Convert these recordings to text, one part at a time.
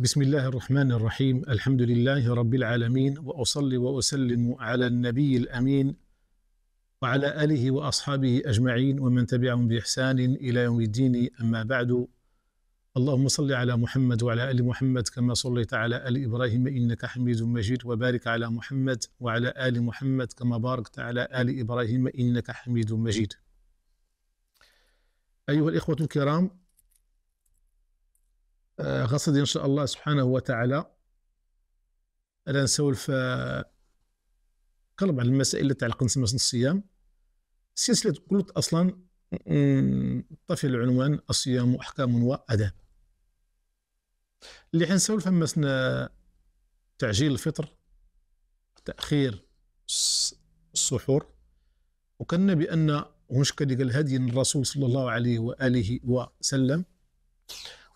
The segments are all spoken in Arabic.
بسم الله الرحمن الرحيم الحمد لله رب العالمين وأصلي وأسلم على النبي الأمين وعلى آله وأصحابه أجمعين ومن تبعهم بإحسان إلى يوم الدين أما بعد اللهم صل على محمد وعلى آل محمد كما صليت على آل إبراهيم إنك حميد مجيد وبارك على محمد وعلى آل محمد كما باركت على آل إبراهيم إنك حميد مجيد أيها الإخوة الكرام آه، غصدي إن شاء الله سبحانه وتعالى أنا نسولف قلب على المسائل تاع القنصمس الصيام سلسلة قلت أصلا طفي العنوان الصيام أحكام وأداب اللي حنسولف مسنا تعجيل الفطر تأخير السحور وكان بأن وش كان قال هدي الرسول صلى الله عليه وآله وسلم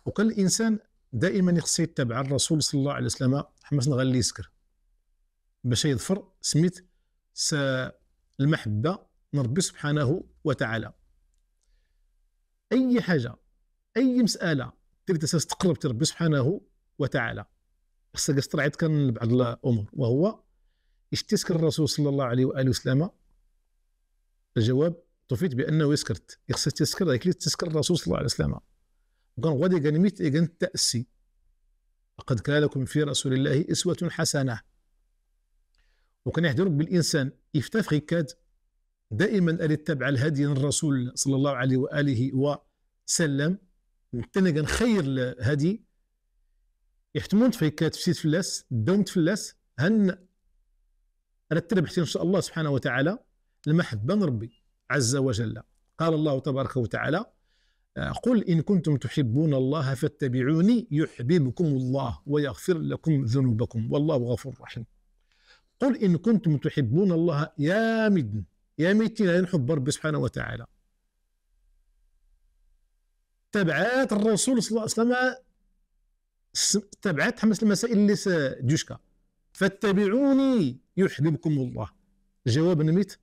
وكان الانسان دائما يخص يتبع الرسول صلى الله عليه وسلم حماس غير اللي يسكر باش يظفر سميت المحبه من ربي سبحانه وتعالى اي حاجه اي مساله تريد اساس تقرب تربي سبحانه وتعالى خصك استرعيت كان بعض الامور وهو اش تسكر الرسول صلى الله عليه واله وسلم الجواب طفيت بانه يسكرت يخص تسكر ذاك اللي تسكر الرسول صلى الله عليه وسلم وكان غدا ميت إجن إيه؟ تأسي لقد كان لكم في رسول الله إسوة حسنة وكان يحضر بالإنسان يفتفخي كاد دائما أن يتبع الهدي الرسول صلى الله عليه وآله وسلم وتنقن خير الهدي يحتمون كاد في فلاس دومت فلاس هن رتب حتى ان شاء الله سبحانه وتعالى المحبة حبان ربي عز وجل قال الله تبارك وتعالى قل إن كنتم تحبون الله فاتبعوني يحببكم الله ويغفر لكم ذنوبكم والله غفور رحيم قل إن كنتم تحبون الله يا مدن يا ميتين نحب رب سبحانه وتعالى تبعات الرسول صلى الله عليه وسلم تبعات حمس المسائل اللي جوشكا فاتبعوني يحببكم الله جواب نميت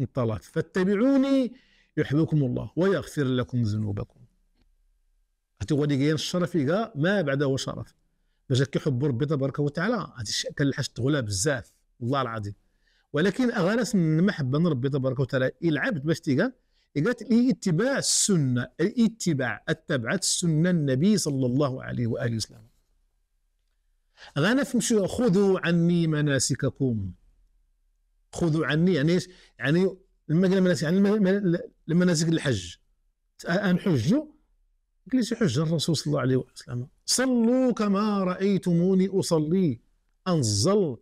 انطلق فاتبعوني يحفظكم الله ويغفر لكم ذنوبكم هادي هو اللي كاين الشرفي كاع ما بعده شرف باش كيحب ربي تبارك وتعالى هادي كنلحش تغلا بزاف والله العظيم ولكن غرس من محبه ربي تبارك وتعالى العبد باش تيقال قالت اتباع السنه الاتباع اتبعت السنه النبي صلى الله عليه واله وسلم غنفهمشوا خذوا عني مناسككم خذوا عني يعني يعني المناسك يعني المناسك الحج ان حجوا جلس حج الرسول صلى الله عليه وسلم صلوا كما رأيتموني أصلي أنزل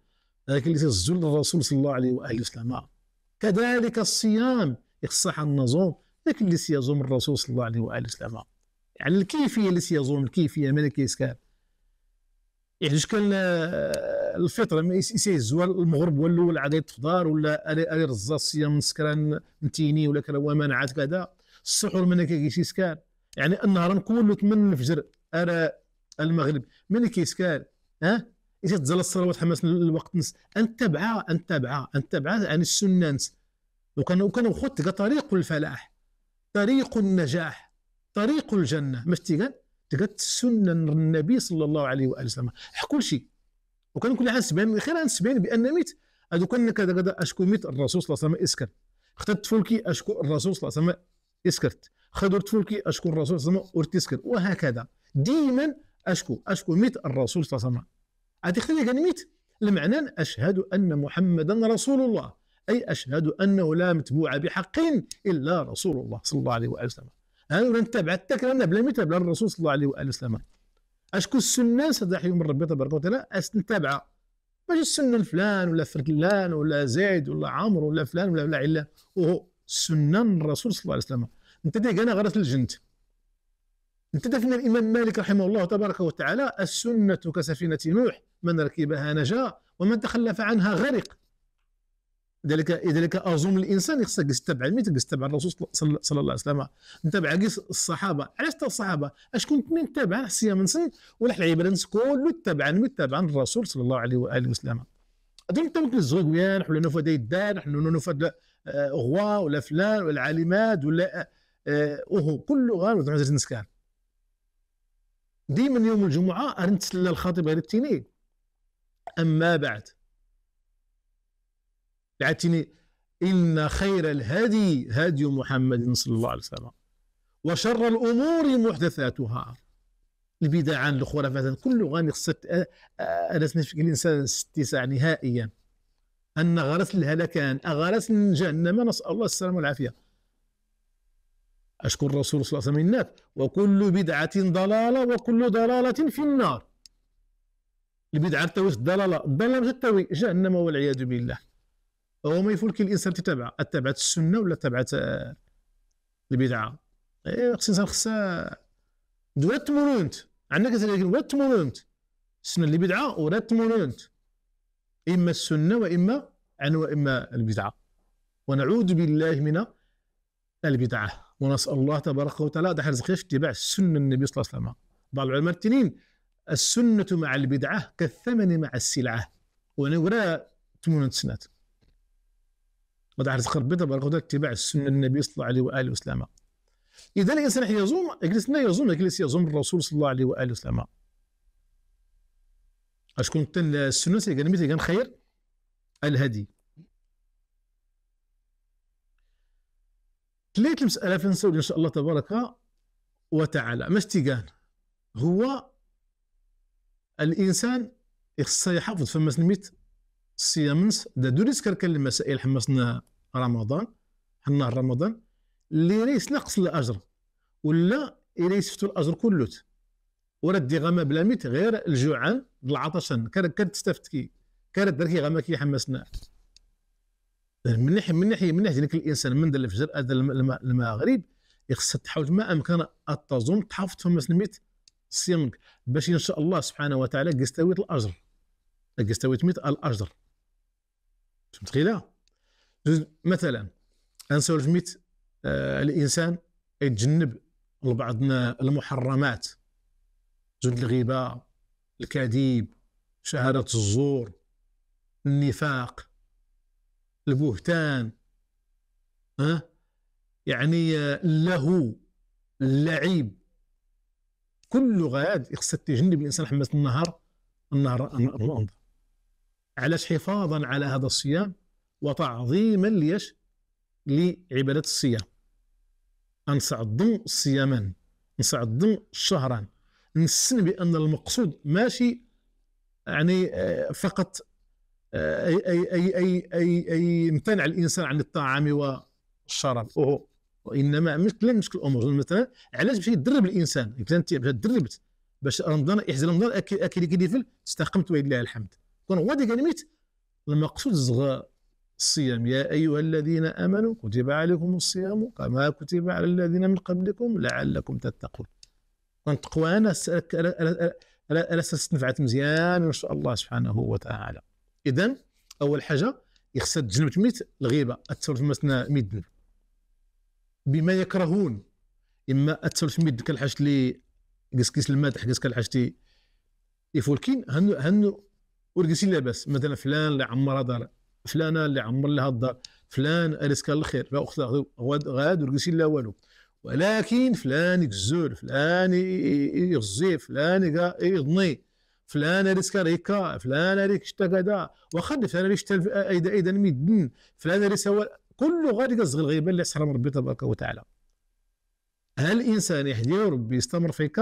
لكن اللي تزل الرسول صلى الله عليه وآله وسلم كذلك الصيام يخصح النظام لكن اللي سيزوم الرسول صلى الله عليه وآله وسلم يعني الكيفية اللي سيزوم الكيفية ملك يسكاب يعني إيه. اش كان آه، الفطره يسيز المغرب ولا الاول عاد تفضار ولا الي رزاصيه من سكران نتيني ولا هو ومنعات كذا السحور من كيجي سكان يعني النهار نكون له 8 الفجر ارى المغرب من كيسكان ها اذا تزال الصلوات حماس الوقت نس ان تبع ان تبع ان تبع عن السنه نس وكان وكان خط طريق الفلاح طريق النجاح طريق الجنه مش تيقال تقت السنه النبي صلى الله عليه واله وسلم كل شيء وكان كل حاجه تبان خير عن تبان بان ميت هذو كان كذا كذا اشكو ميت الرسول صلى الله عليه وسلم اسكت خدت طفولكي اشكو الرسول صلى الله عليه وسلم اسكت خدر طفولكي اشكو الرسول صلى الله عليه وسلم ورتسكت وهكذا ديما اشكو اشكو ميت الرسول صلى الله عليه وسلم هذه كان يعني ميت المعنى اشهد ان محمدا رسول الله اي اشهد انه لا متبوع بحق الا رسول الله صلى الله عليه وسلم انا لن تبعتك لان ميتة بلا الرسول صلى الله عليه واله وسلم اشكو السنه صدح يوم ربي تبارك وتعالى استنتبع ماشي السنه الفلان ولا فلان ولا زيد ولا عمرو ولا فلان ولا ولا عله وهو سنه الرسول صلى الله عليه وسلم انت ديك انا غرس الجنت انت دفنا الامام مالك رحمه الله تبارك وتعالى السنه كسفينه نوح من ركبها نجا ومن تخلف عنها غرق ذلك لذلك اظن الانسان خصك تتبع مين تتبع الرسول صلى الله عليه وسلم نتبع الصحابه علاش حتى الصحابه اشكون كنا حسيا من منسن ولا العباد نس كله تبع مين تبع الرسول صلى الله عليه واله وسلم هذول انت ممكن الزوج وياه نحن نوفا الدار نحن نوفا آه، غوا ولا فلان ولا عالمات ولا اوهو آه، آه، كله غير وزعما نسكان ديما يوم الجمعه ارنت الخطيب غير التيني اما بعد العتيني إن خير الهدي هدي محمد صلى الله عليه وسلم وشر الأمور محدثاتها البدع الخرافات كل غاني خصك انا فيك الانسان استساع نهائيا ان غرس الهلكان اغرس جهنم نسال الله السلامه والعافيه اشكر الرسول صلى الله عليه وسلم منك وكل بدعه ضلاله وكل ضلاله في النار البدعه تاويش الضلاله الضلاله تتوي جهنم والعياذ بالله هو ما يفول كي الانسان تتبع اتبعت السنه ولا تبعت البدعه اي خص الانسان خص ولا تمرنت عندنا كذلك ولا تمرنت السنه اللي بدعه ولا تمرنت اما السنه واما عن واما البدعه ونعوذ بالله من البدعه ونسال الله تبارك وتعالى دحر زخيف اتباع السنه النبي صلى الله عليه وسلم بعض العلماء التنين السنه مع البدعه كالثمن مع السلعه ونورا ولا تمرنت سنات وضع تخربطها وتعالى اتباع السنة النبي صلى الله عليه وآله وسلم إذا الإنسان حين يزوم يجلسنا يزوم يجلس يزوم الرسول صلى الله عليه وآله وسلم أشكون تن السنة كان مثل كان خير الهدي مسألة المسألة نسول إن شاء الله تبارك وتعالى ما استيقان هو الإنسان يخصه يحافظ فما سميت الصيام دا دوريس كركل المسائل حمصنا رمضان حنا رمضان اللي ريس نقص الاجر ولا يريس فتو الاجر كلوت ولا دي غما بلا ميت غير الجوعان العطشان كان كتستفت كي كان دركي غما كي حمسنا من ناحيه من ناحيه من ناحيه الانسان من الفجر هذا المغرب يخص تحاول ما امكن التزم تحافظ فما سميت صيامك باش ان شاء الله سبحانه وتعالى قستويت الاجر قستويت ميت الاجر انت متخيله مثلا انسولف ميت آه الانسان يتجنب لبعض المحرمات زود الغيبه الكذب شهاده الزور النفاق البهتان ها يعني اللهو آه، اللعيب كل غاد يخص تجنب الانسان حماس النهار النهار الانظار علاش حفاظا على هذا الصيام وتعظيما ليش لعبادة الصيام نصعدو صياما نصعدو شهرا نسن بأن المقصود ماشي يعني آه، فقط آه، أي أي أي أي أي, أي يمتنع الإنسان عن الطعام والشراب وإنما مثلا مشكل الأمور مثلا علاش باش يدرب الإنسان مثلا باش دربت باش رمضان يحزن رمضان أكل أكل فل استقمت ولله الحمد دونك هو ديك ليميت المقصود زغ الصيام يا ايها الذين امنوا كتب عليكم الصيام كما كتب على الذين من قبلكم لعلكم تتقون دونك التقوى انا اساس نفعت مزيان ان شاء الله سبحانه وتعالى اذا اول حاجه يخصها تجنب تميت الغيبه التسول مثلا ميدن بما يكرهون اما التسول ميد كالحاج اللي كيس كيس المادح كيس تي يفولكين هنو هنو ورقسين لاباس مثلا فلان اللي عمرها دار فلانه اللي عمر لها الدار فلان ارسك الخير لا غاد ورقسين لا والو ولكن فلان يكزور فلان يغزي فلان يضني فلان ريسك ريكا فلان ريك شتا كذا واخا فلان ريك شتا ايدا ايدا ميدن فلان سوا كله غادي يقصغ الغيبه اللي سحرم ربي تبارك وتعالى هل الانسان يهدي ربي يستمر فيك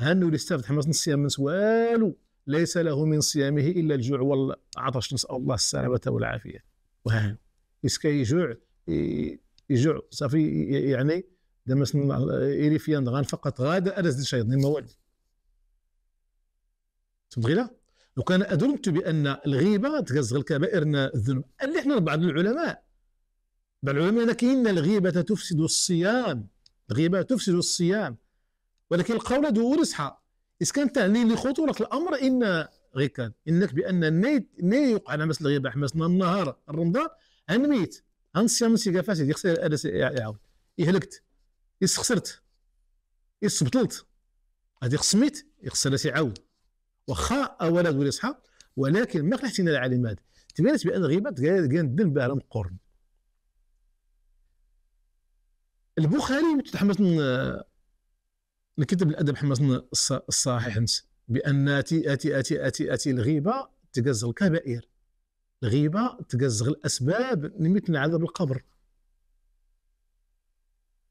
هل نولي استافد حماس نص من والو ليس له من صيامه إلا الجوع والعطش نسأل الله السلامة والعافية وهان يسكي يجوع يجوع صافي يعني دابا ايريفيان غان فقط غادا أرز ما المواد تبغي لو كان أدرمت بأن الغيبة تكزغ الكبائر الذنوب اللي احنا بعض العلماء بعض العلماء لكن الغيبة تفسد الصيام الغيبة تفسد الصيام ولكن القول دور صحة اذا كان تعني لخطوره الامر ان غير كان انك بان نيت ني يوقع على مس الغيبه حماس النهار الرمضان هنميت هنصيام نسي فاسد يخسر الانس يعاود يهلكت يسخسرت يسبطلت هذه خصميت يخسر سي عاود واخا اولاد ولي صحاب ولكن ما قلحتينا العالم هذا تبينت بان الغيبه كان الذنب على قرن البخاري متحمس نكتب الادب حماس الصحيح انت بان اتي اتي اتي اتي اتي الغيبه تقز الكبائر الغيبه تقز الاسباب مثل عذاب القبر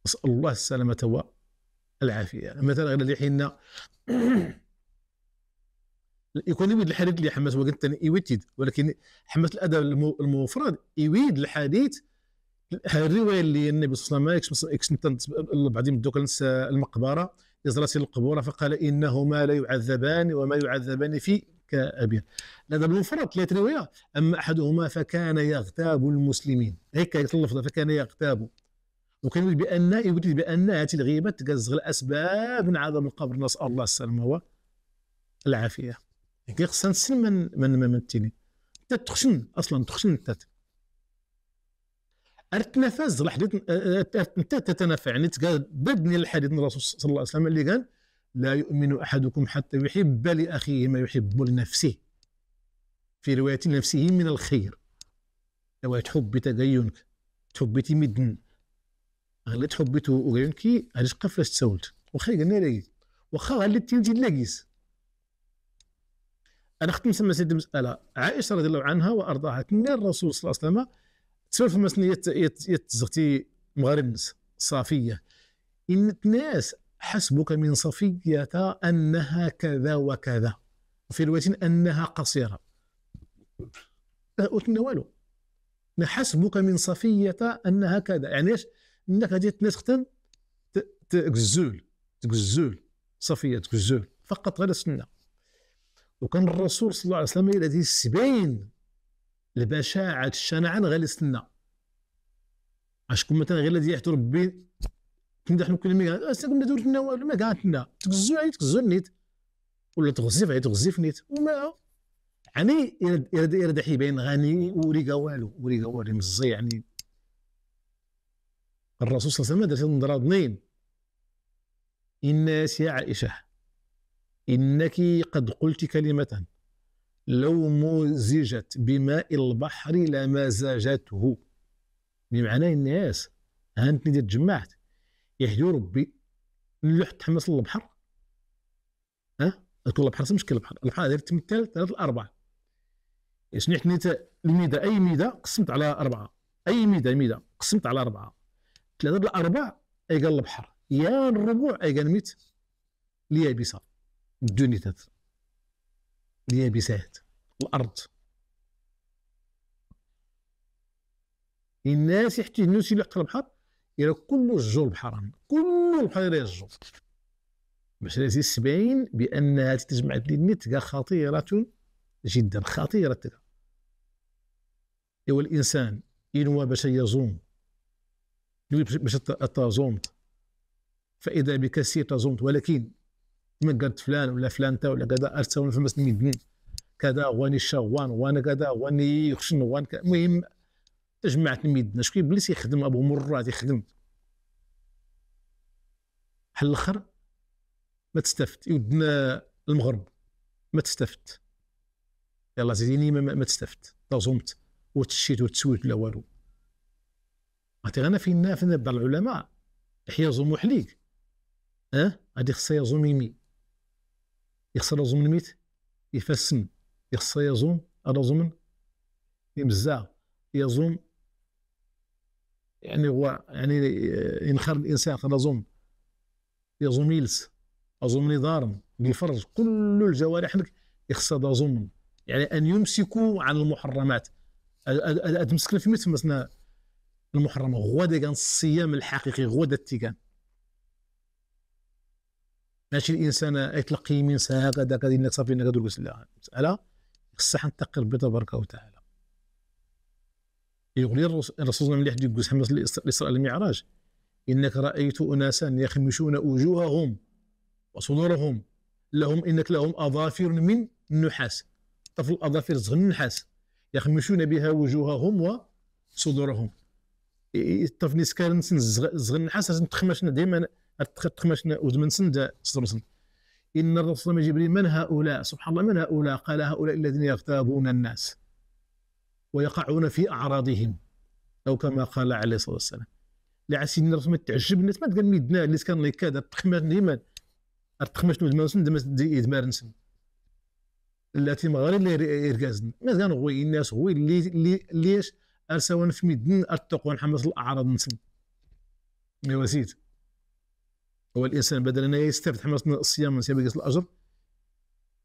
نسال الله السلامه والعافيه مثلا غير اللي حنا يكون يويد الحديث اللي حماس وقت ثاني يويتد ولكن حماس الادب المفرد يويد الحديث الروايه اللي النبي صلى الله عليه وسلم اكس بعدين دوك المقبره نزلت القبور فقال إنهما لا يعذبان وما يعذبان في كأبيه هذا المفرط ثلاث رواية أما أحدهما فكان يغتاب المسلمين هيك يتلفظ فكان يغتاب وكان بأن يقول بأن هذه الغيبة تكزغ الأسباب من عذاب القبر نسأل الله السلامة والعافية خصنا نسلم من من من التيني تخشن اصلا تخشن انت ارتنفز الحديث انت تتنافع يعني بدني الحديث الرسول صلى الله عليه وسلم اللي قال لا يؤمن احدكم حتى يحب لاخيه ما يحب لنفسه في روايه نفسه من الخير لو تحب تقينك تحب تمدن غير تحب تقينك علاش قفلت تسولت واخا قلنا لاقيت واخا غير تنزل لاقيت انا ختمت مسألة عائشه رضي الله عنها وارضاها كنا الرسول صلى الله عليه وسلم تسولف مثلا يتزغتي مغارب صافيه ان الناس حسبك من صفيتها انها كذا وكذا في الوقت انها قصيره أه، لا والو حسبك من صفيتها انها كذا يعني اش انك غادي الناس ختن تكزول تكزول صفيه تكزول فقط غير السنه وكان الرسول صلى الله عليه وسلم الذي سبين البشاعة الشنعة غير السنة اشكون مثلا غير الذي يحتو ربي كندا حنا كنا اسنا كنا دورت لنا ما كانتنا تكزو عليه تكزو نيت ولا تغزيف عليه تغزيف نيت وما يعني يرد يرد حيبين غني وريقا والو وريقا والو مزي يعني الرسول صلى الله عليه وسلم درت نظره اثنين الناس يا عائشه انك قد قلت كلمه لو مزجت بماء البحر لمزجته بمعنى الناس هانت اللي تجمعت يحيو ربي نلوح تحمس البحر ها تقول البحر كل البحر البحر هذا تمثال ثلاثة الاربعه شنو حنيت الميدا اي ميدا قسمت على اربعه اي ميدا ميدا قسمت على اربعه ثلاثه الأربعة اي قال البحر يا الربوع اي قال ميت اليابسه الدنيا اليابسات الارض الناس يحتاج اللي قرب البحر الى كل الجو البحران كل البحر الجو باش لازم سبعين بان هذه تجمع النتيجه خطيره جدا خطيره ايوا الانسان ينوى باش يزوم باش تزومت فاذا بك سير ولكن من قالت فلان ولا تا ولا كذا ارسلوا في مثل مدن كذا واني شوان وانا كذا واني يخشن وان المهم جمعت الميدنا شكون يبلس يخدم ابو مرات يخدم حل الاخر ما تستفت يودنا المغرب ما تستفت يلا زيديني ما, ما تستفت تظمت وتشيت وتسويت لا والو عرفتي انا فينا فينا بعض العلماء يحيى زوم وحليك اه غادي خصها يزوم يمين يخسر زمن ميت يفسن يخسر يزوم على زمن يمزع يزوم يعني هو يعني آه، ينخر الانسان على زوم يزوم يلس أظن نظار بالفرج كل الجوارح يخسر زوم يعني ان يمسكوا عن المحرمات تمسكنا في مثل مثلا المحرمه غدا كان الصيام الحقيقي غدا التيكان ماشي الانسان من يمين هكذا غادي صافي انك تدوز لا المساله خصها نتقي ربي تبارك وتعالى يقول الرسول صلى الله عليه وسلم حمص الاسراء المعراج انك رايت اناسا يخمشون وجوههم وصدورهم لهم انك لهم اظافر من النحاس طفل الاظافر زغن النحاس يخمشون بها وجوههم وصدورهم الطفل سكان زغن النحاس تخمشنا دائما التخمش ودمن سند سرسن إن الرسول جبريل من هؤلاء سبحان الله من هؤلاء قال هؤلاء الذين يغتابون الناس ويقعون في أعراضهم أو كما قال عليه الصلاة والسلام لا سيدنا الرسول تعجب الناس ما تقال ميدنا اللي كان لي كاد التخمش ديما التخمش ندمان سند إدمار نسن التي مغاري اللي إركازن ما كان غوي الناس غوي اللي لي ليش ارسوان في ميدن التقوى حمص الأعراض نسن يا سيدي هو الإنسان بدل أن يستفد من الصيام من سبيل الأجر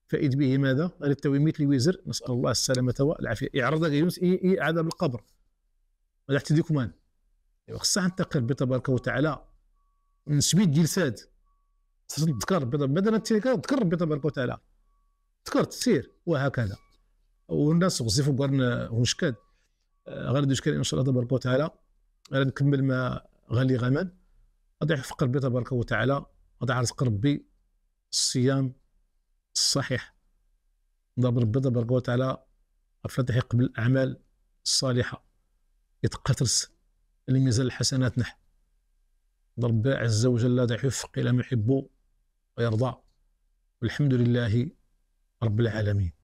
فإذ به ماذا؟ للتوي مثل الوزر نسأل الله السلامة والعافية يعرض يونس إيه عذاب القبر هذا حتى ديكمان أيوة، خصها نتقي ربي تبارك وتعالى من ديال ساد تذكر بدل تذكر ربي تبارك وتعالى تذكرت سير وهكذا والناس غزيفوا قرن ونشكاد آه، غادي نشكد ان شاء الله تبارك وتعالى غادي نكمل ما غالي غمان غادي يحفق ربي تبارك وتعالى غادي يرزق ربي الصيام الصحيح ضرب ربي تبارك وتعالى فتحي قبل الأعمال الصالحة يتقترس لميزان الحسنات نح ضرب عز وجل هذا يوفق إلى ما يحب ويرضى والحمد لله رب العالمين